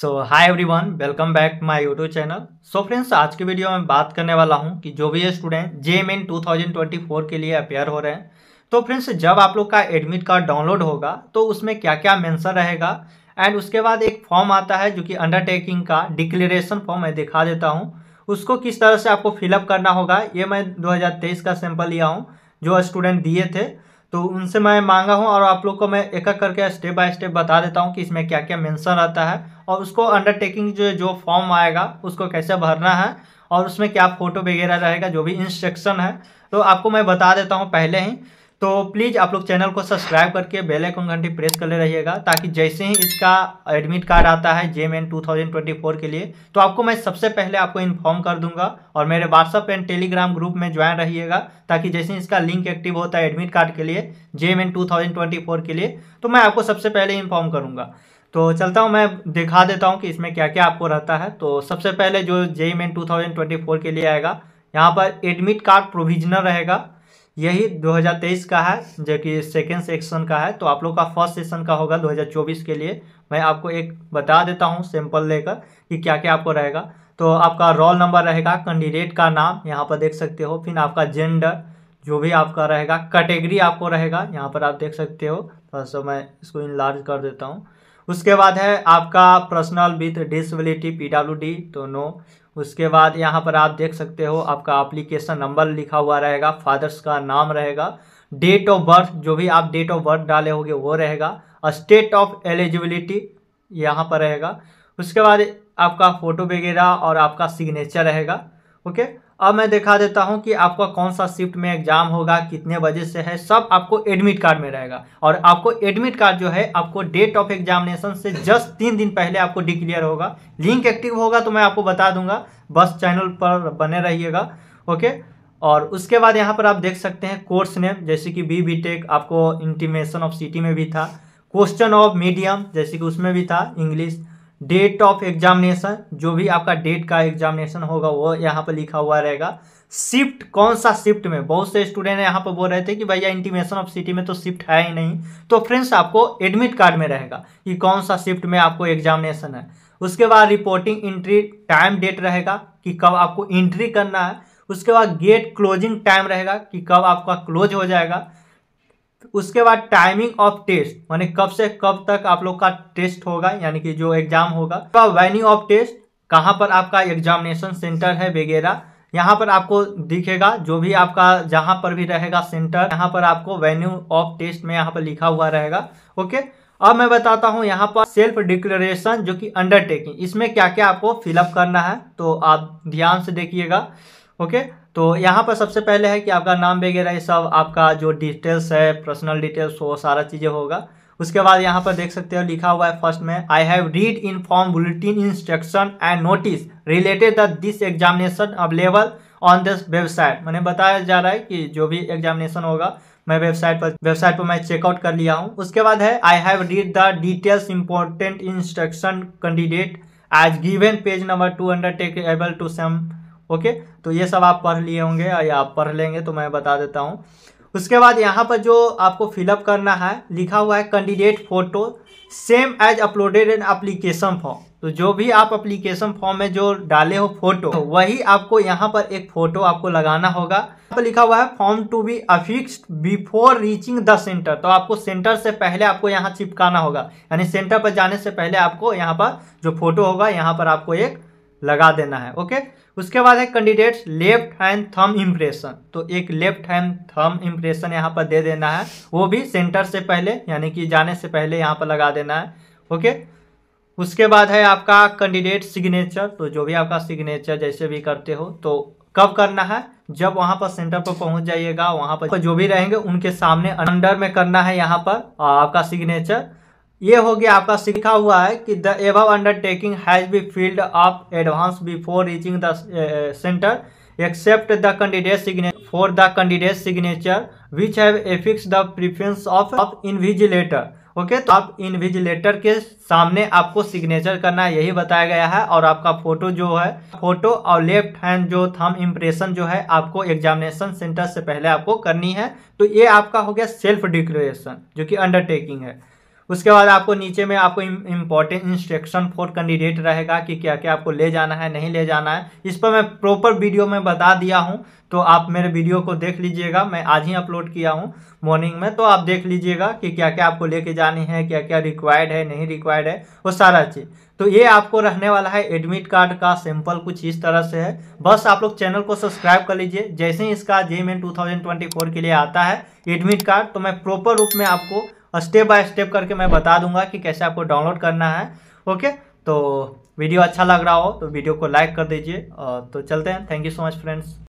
so hi everyone welcome back my YouTube channel so friends आज की video में बात करने वाला हूँ कि जो भी स्टूडेंट जे इन टू के लिए अपेयर हो रहे हैं तो फ्रेंड्स जब आप लोग का एडमिट कार्ड डाउनलोड होगा तो उसमें क्या क्या मेंशन रहेगा एंड उसके बाद एक फॉर्म आता है जो कि अंडरटेकिंग का डिक्लेरेशन फॉर्म मैं दिखा देता हूँ उसको किस तरह से आपको फिलअप करना होगा ये मैं दो का सैंपल लिया हूँ जो स्टूडेंट दिए थे तो उनसे मैं मांगा हूँ और आप लोग को मैं एक एक करके स्टेप बाय स्टेप बता देता हूँ कि इसमें क्या क्या मेंशन रहता है और उसको अंडरटेकिंग जो जो फॉर्म आएगा उसको कैसे भरना है और उसमें क्या फ़ोटो वगैरह रहेगा जो भी इंस्ट्रक्शन है तो आपको मैं बता देता हूँ पहले ही तो प्लीज़ आप लोग चैनल को सब्सक्राइब करके बेल आइकन घंटी प्रेस कर ले रहिएगा ताकि जैसे ही इसका एडमिट कार्ड आता है जे मेन टू के लिए तो आपको मैं सबसे पहले आपको इन्फॉर्म कर दूंगा और मेरे व्हाट्सअप एंड टेलीग्राम ग्रुप में ज्वाइन रहिएगा ताकि जैसे ही इसका लिंक एक्टिव होता है एडमिट कार्ड के लिए जे मेन टू के लिए तो मैं आपको सबसे पहले इन्फॉर्म करूँगा तो चलता हूँ मैं दिखा देता हूँ कि इसमें क्या क्या आपको रहता है तो सबसे पहले जो जे मेन टू के लिए आएगा यहाँ पर एडमिट कार्ड प्रोविजनल रहेगा यही 2023 का है जो कि सेकेंड सेक्शन का है तो आप लोग का फर्स्ट सेशन का होगा 2024 के लिए मैं आपको एक बता देता हूँ सैंपल लेकर कि क्या क्या आपको रहेगा तो आपका रोल नंबर रहेगा कैंडिडेट का नाम यहाँ पर देख सकते हो फिर आपका जेंडर जो भी आपका रहेगा कैटेगरी आपको रहेगा यहाँ पर आप देख सकते हो थोड़ा सा मैं इसको इनलार्ज कर देता हूँ उसके बाद है आपका पर्सनल विथ डिसबिलिटी पी तो नो उसके बाद यहाँ पर आप देख सकते हो आपका एप्लीकेशन नंबर लिखा हुआ रहेगा फादर्स का नाम रहेगा डेट ऑफ बर्थ जो भी आप डेट ऑफ बर्थ डाले होंगे वो रहेगा स्टेट ऑफ एलिजिबिलिटी यहाँ पर रहेगा उसके बाद आपका फ़ोटो वगैरह और आपका सिग्नेचर रहेगा ओके अब मैं दिखा देता हूं कि आपका कौन सा शिफ्ट में एग्जाम होगा कितने बजे से है सब आपको एडमिट कार्ड में रहेगा और आपको एडमिट कार्ड जो है आपको डेट ऑफ एग्जामिनेशन से जस्ट तीन दिन पहले आपको डिक्लेयर होगा लिंक एक्टिव होगा तो मैं आपको बता दूंगा बस चैनल पर बने रहिएगा ओके और उसके बाद यहाँ पर आप देख सकते हैं कोर्स नेम जैसे कि बी बी टेक आपको इंटीमेशन ऑफ सिटी में भी था क्वेश्चन ऑफ मीडियम जैसे कि उसमें भी था इंग्लिश डेट ऑफ एग्जामिनेशन जो भी आपका डेट का एग्जामिनेशन होगा वो यहाँ पर लिखा हुआ रहेगा शिफ्ट कौन सा शिफ्ट में बहुत से स्टूडेंट यहाँ पर बोल रहे थे कि भैया इंटीमेशन ऑफ सिटी में तो शिफ्ट है ही नहीं तो फ्रेंड्स आपको एडमिट कार्ड में रहेगा कि कौन सा शिफ्ट में आपको एग्जामिनेशन है उसके बाद रिपोर्टिंग एंट्री टाइम डेट रहेगा कि कब आपको एंट्री करना है उसके बाद गेट क्लोजिंग टाइम रहेगा कि कब आपका क्लोज हो जाएगा उसके बाद टाइमिंग ऑफ टेस्ट माने कब से कब तक आप लोग का टेस्ट होगा यानी कि जो एग्जाम होगा वेन्यू ऑफ टेस्ट कहाँ पर आपका एग्जामिनेशन सेंटर है वगैरह यहाँ पर आपको दिखेगा जो भी आपका जहां पर भी रहेगा सेंटर यहाँ पर आपको वेन्यू ऑफ टेस्ट में यहाँ पर लिखा हुआ रहेगा ओके अब मैं बताता हूँ यहाँ पर सेल्फ डिक्लेरेशन जो कि अंडरटेकिंग इसमें क्या क्या आपको फिलअप करना है तो आप ध्यान से देखिएगा ओके तो यहाँ पर सबसे पहले है कि आपका नाम वगैरह ये सब आपका जो डिटेल्स है पर्सनल डिटेल्स वो सारा चीज़ें होगा उसके बाद यहाँ पर देख सकते हो लिखा हुआ है फर्स्ट में I have read information bulletin instruction and notice related this examination available on this website मैंने बताया जा रहा है कि जो भी एग्जामिनेशन होगा मैं वेबसाइट पर वेबसाइट पर मैं चेकआउट कर लिया हूँ उसके बाद है I have read the details important instruction candidate as given page number two undertake able to same okay तो ये सब आप पढ़ लिए होंगे या आप पढ़ लेंगे तो मैं बता देता हूँ उसके बाद यहाँ पर जो आपको फिलअप करना है लिखा हुआ है candidate photo same as uploaded in application form तो जो भी आप अप्लीकेशन फॉर्म में जो डाले हो फोटो तो वही आपको यहाँ पर एक फोटो आपको लगाना होगा यहाँ पर लिखा हुआ है form to be affixed before reaching the centre तो आपको सेंटर से पहले आपको यहाँ चिपकाना होगा यानी सेंटर पर जाने से पहले आपको यहाँ पर जो फोटो होगा यहाँ पर आपको एक लगा देना है ओके उसके बाद है candidates left hand thumb impression तो एक लेफ्ट हैंड थम इम्प्रेशन यहाँ पर दे देना है वो भी सेंटर से पहले यानी कि जाने से पहले यहाँ पर लगा देना है ओके उसके बाद है आपका कैंडिडेट सिग्नेचर तो जो भी आपका सिग्नेचर जैसे भी करते हो तो कब करना है जब वहाँ पर सेंटर पर पहुँच जाइएगा वहाँ पर जो भी रहेंगे उनके सामने अंडर में करना है यहाँ पर आपका सिग्नेचर ये हो गया आपका सीखा हुआ है कि the ab undertaking has be filled of advance before reaching the centre except the candidate signature for the candidate signature which have affix the preference of of invigilator okay तो आप इनविजिलेटर के सामने आपको सिग्नेचर करना है यही बताया गया है और आपका फोटो जो है फोटो और लेफ्ट हैंड जो थम इम्प्रेशन जो है आपको एग्जामिनेशन सेंटर से पहले आपको करनी है तो ये आपका हो गया सेल्फ डिक्लेरेशन जो कि अंडरटेकिंग है उसके बाद आपको नीचे में आपको इम्पोर्टेंट इंस्ट्रक्शन फॉर कैंडिडेट रहेगा कि क्या क्या आपको ले जाना है नहीं ले जाना है इस पर मैं प्रॉपर वीडियो में बता दिया हूँ तो आप मेरे वीडियो को देख लीजिएगा मैं आज ही अपलोड किया हूँ मॉर्निंग में तो आप देख लीजिएगा कि क्या क्या आपको लेके जानी है क्या क्या रिक्वायर्ड है नहीं रिक्वायर्ड है वो सारा चीज़ तो ये आपको रहने वाला है एडमिट कार्ड का सैंपल कुछ इस तरह से है बस आप लोग चैनल को सब्सक्राइब कर लीजिए जैसे ही इसका जे मेन टू के लिए आता है एडमिट कार्ड तो मैं प्रॉपर रूप में आपको स्टेप बाय स्टेप करके मैं बता दूंगा कि कैसे आपको डाउनलोड करना है ओके तो वीडियो अच्छा लग रहा हो तो वीडियो को लाइक कर दीजिए तो चलते हैं thank you so much friends